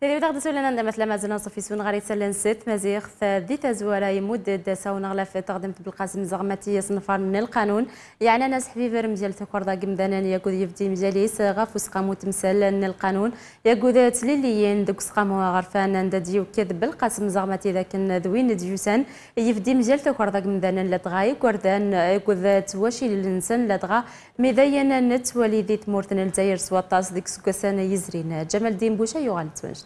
تدي تاخذ سولنا مثل ما زلنا صفي سون غاري سلن ست مزيخ ذيتا زوالا يمد دساونا غلاف تقدمت بالقاسم زغمتي صنفار من القانون يعني أنا ناس حبيبر مزيال تكوردا قمدانا يقود يفدي مجاليس غاف وسقامو تمثال ان القانون يقود تليليين دك سقامو غرفان ان ديو كذ بالقاسم زغمتي ذاك ذوين ديوسان يفدي مجال تكوردا قمدانا لدغاي كوردان يقود تواشي للانسان لدغا مذاينا نتولي ذي تمورتنا الجزائر سواطاس ديك سكسان يزرين جمال دين بوشا يغال تونش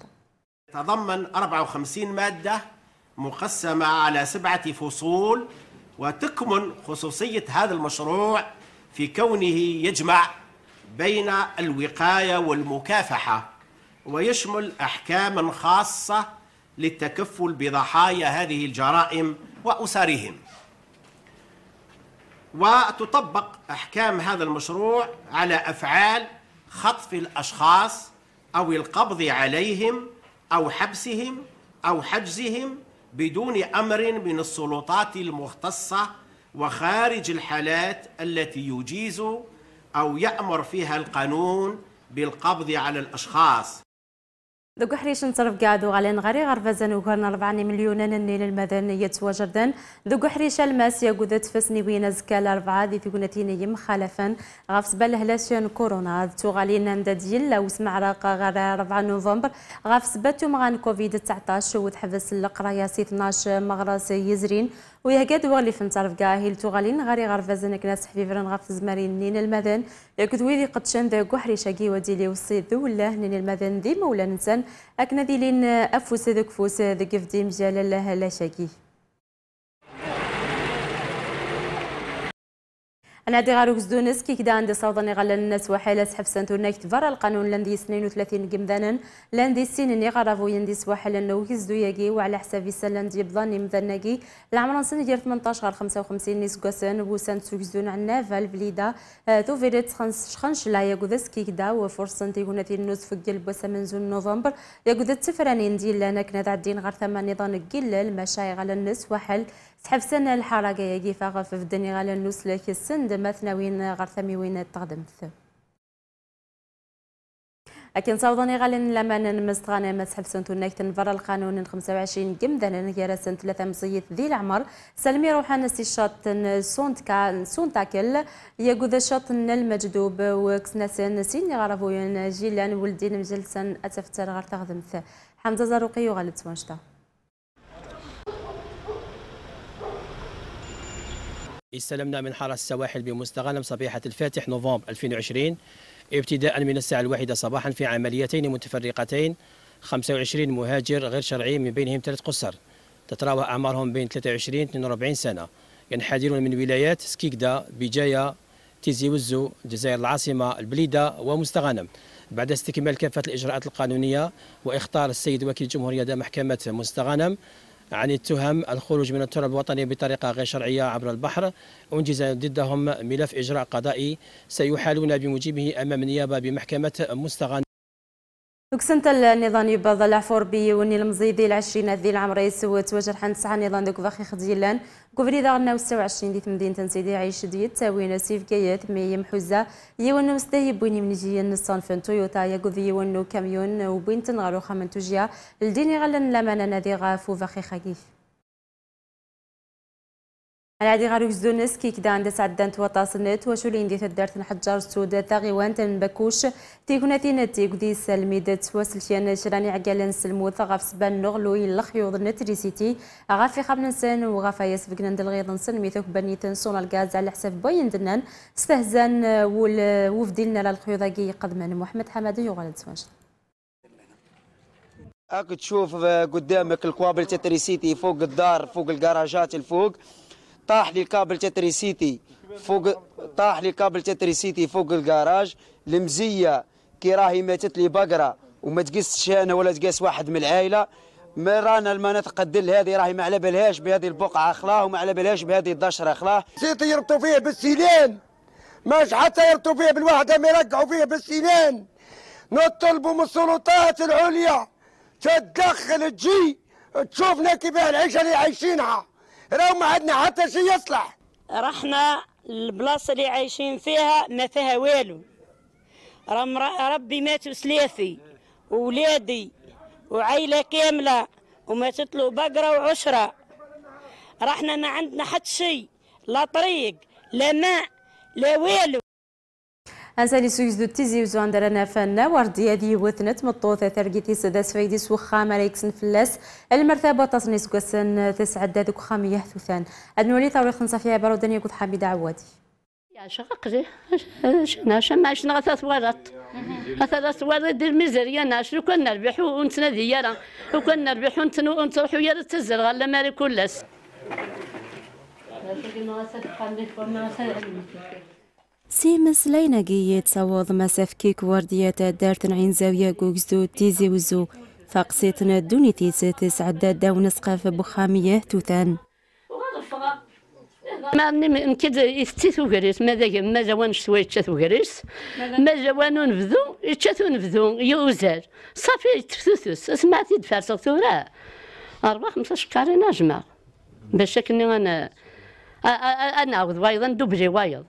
تضمن 54 مادة مقسمة على سبعة فصول وتكمن خصوصية هذا المشروع في كونه يجمع بين الوقاية والمكافحة ويشمل أحكاما خاصة للتكفل بضحايا هذه الجرائم وأسرهم وتطبق أحكام هذا المشروع على أفعال خطف الأشخاص أو القبض عليهم أو حبسهم أو حجزهم بدون أمر من السلطات المختصة وخارج الحالات التي يجيز أو يأمر فيها القانون بالقبض على الأشخاص دوك حريش نصرف قادو غالين غري غرفزن وغرنا ربعاني مليونان النيل المدنية وجردن دوك حريش الماس يقود فسني وين زكال ربعة ذي يم يمخالفا غفص بالهلاشين كورونا ذتو غالين لو وسمع راقا غير ربعة نوفمبر غفص باتو مغان كوفيد 19 وتحبس القراية سي 12 مغرس يزرين ويا قاد وغلي فين تعرف كاع هيل تغالين غاري غرفازن كناس حبيبرن غاف زمرين نين المذن كدوي ذي قد شان ذا قحري شاقي وديلي وصيد ذو الله نين المذن دي مولا نسان اكنا ذي لين افوس ذك فوس ذك فديم جلال لا شاقيه أنا دي غارو دونس كي كدان دي صوضني غالا الناس وحالة حفصان توناكت فرا القانون لندي 32 قمدانا لندي سينني غرافو يندي سواحل نوكز دوياكي وعلى حساب السن لندي بضاني مذناكي العمر سن ديال 18 غار 55 نيس كوسن وسان تسوكزون عنا فالفليدا آه، تو فيريت خنس شخنش لا ياكودس كي كدا وفرصة تيكون في النوز في ديال وسمن زون نوفمبر ياكودت تفرانين ديال لنا كنا تعدين غار ثمان نظان قلل مشاي غالا الناس وحال سحب سنة الحركة يجي فغف في الدنيا غالا نوسلك السند مثنى وين غير ثمي وين تقدمت لكن صوتني غالي لما نمستغانا ما سحب تسحب سنتونك تنفر القانون 25 جمدان هي سنة ثلاثة مصيت ذي العمر سلمي روحان سي شاط سونتكا سونتاكل يقود شاط المجدوب وكسنا سن سيني غرفو جيلان ولدين مجلسا اتفتر غير تخدمت حمزة زاروقي وغالي تسوانشتا استلمنا من حرس السواحل بمستغنم صبيحة الفاتح نوفمبر 2020 ابتداء من الساعة الواحدة صباحا في عمليتين متفرقتين 25 مهاجر غير شرعي من بينهم ثلاث قصر تتراوح أعمارهم بين 23 42 سنة ينحدرون من ولايات سكيكدا بجاية تيزي وزو جزائر العاصمة البليدة ومستغنم بعد استكمال كافة الإجراءات القانونية وإخطار السيد وكيل الجمهورية محكمة مستغنم عن التهم الخروج من التراب الوطني بطريقة غير شرعية عبر البحر أنجز ضدهم ملف إجراء قضائي سيحالون بموجبه أمام النيابة بمحكمة مستغان وكسنت النظام يبض العفور بي وني المزيدي العشرين ذي العام رئيس تواجه حن تسعة نظام دوك فاخي خديلان كوفري داغنا وستة وعشرين ديت مدينة سيدي عيش ديت تاوينا سيف كيات مي يمحوزة يوانو مستهيب بويني من جي نصان فين تويوتا يقضي يوانو كاميون وبين تنغارو خامن توجيا الديني غلن لمانا نذي غافو فاخي خاكيف العدي غاريوك زونس كيك دان دس عدان توطاسنت وشولين دي تدارت نحجار سود تاغي وانت نبكوش تيكونا تينا تيكو دي سلمي سلميد توسلتيان شراني عقال نسلمو ثغاف سبان نغلو نغلوي اللخيوض نتريسيتي غافي خابن نسان وغافا يسبقنا ندل الغيض نسان ميثوك بنيتن تنسون الغاز على حساب بوين دنان استهزان ووفدلنا للخيوضة للخيوضاقي قدمان محمد حمد يغالد سوانشط راك تشوف آه، قدامك الكوابل تتريسيتي فوق الدار فوق الكراجات الفوق طاح لي الكابل تتريسيتي فوق طاح لي الكابل تتريسيتي فوق الكراج المزيه كي راهي ماتت لي بقره وما تقسش انا ولا تقيس واحد من العائله ما رانا المناطق الدل هذه راهي ما على بالهاش بهذه البقعه خلاه وما على بالهاش بهذه الدشره خلاه سيتي يربطوا فيه بالسنان ماش حتى يربطوا فيه بالوحده ما يرقعوا فيه بالسنان نطلبوا من السلطات العليا تتدخل تجي تشوفنا كيفاه العيشه اللي عايشينها راهو ما عندنا حتى شيء يصلح رحنا البلاصة اللي عايشين فيها ما فيها والو ربي ماتوا سلافي وولادي وعيلة كاملة وماتت له بقرة وعشرة رحنا ما عندنا حتى شيء لا طريق لا ماء لا والو أنساني سويس دو تيزي وزوان درانا فانا وردي دي وثنت مطوثة ترقيتي سداس فايديس وخام عليكسن فلاس المرتبة تصنيس قسن تسعة دادك خامية ثوثان أدنولي طاولي خنصة فيها برو برودانية قد حميدة عوادي شغقزي شنا شما شنا غثا ثوارات غثا ثوارات دير ميزرية ناش لو كان ونتنا ونتنادي يارا لو كان نربح ونتروحو يارا تزر غالا ماري كلاس. سيمس لينا جيت صوض مسافكيك ورديات دارتن عين زاوية جوجزو تيزي وزو فاقسيتنا دوني تيسي تسعداد داو نسقف بخامية توتان ما من كده يستيثو غريس ماذا ما زوان شتوا يتشاثو غريس ما زوان نبذو يتشاثو نبذو يوزر صافي يتفثوثوس سمعتي دفار صغتورا أربعة خمسة شكارين أجمع باش أنا أنا أعوض وايضا دبري وايض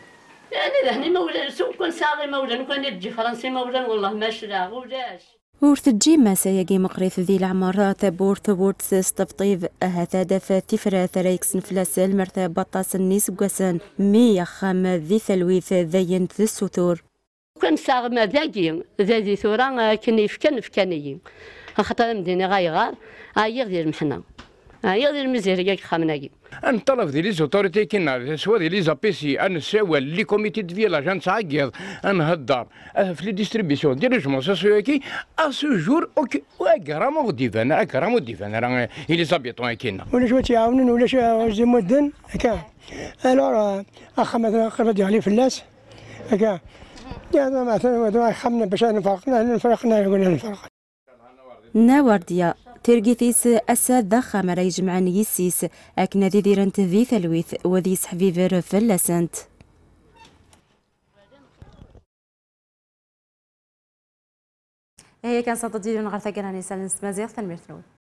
يعني لهني ما ولا كون ساغي ما ولا كان فرنسي ما والله ما شرا ولاش ورتجي ماسا ياقي مقريث ذي العمارات بورث وورتس استفطيف هذا دافا تفرا ثرايكس نفلاس المرتا بطاس النيس قوسان مي يخام ذي ثلويث ذين ذي السثور كان ساغ ما ذاقي ذا ثوران كنيف كان فكانيين خاطر مدينة غايغار ايغ ذي محنا آه، هي المزيريه ان طلب دي لي زوتوريتي كينا سوا دي لي زابيسي ان سوا لي كوميتي دفي لاجانس ان نهضر أه، في لي ديستريبيسيون ديال لي سوسيو كي ا أه، سو جور اوكي اكرامو ديفان اكرامو ديفان راه زابيتون كينا ولا شو تعاونون ولا شويه مدن هكا الوغ اخا مثلا قرب عليه فلاس هكا يا مثلا خمنا باش نفرقنا نفرقنا نقول نفرق ناورديا ترغيثيس أسا ضخم جمعان يسيس أكنا ذي ذيذيرن تذي ثلويث وذي حفيفر فلسنت هي كان صوت ديرون غير ثقنا نيسان نسمازيغ ثنمير ثنوي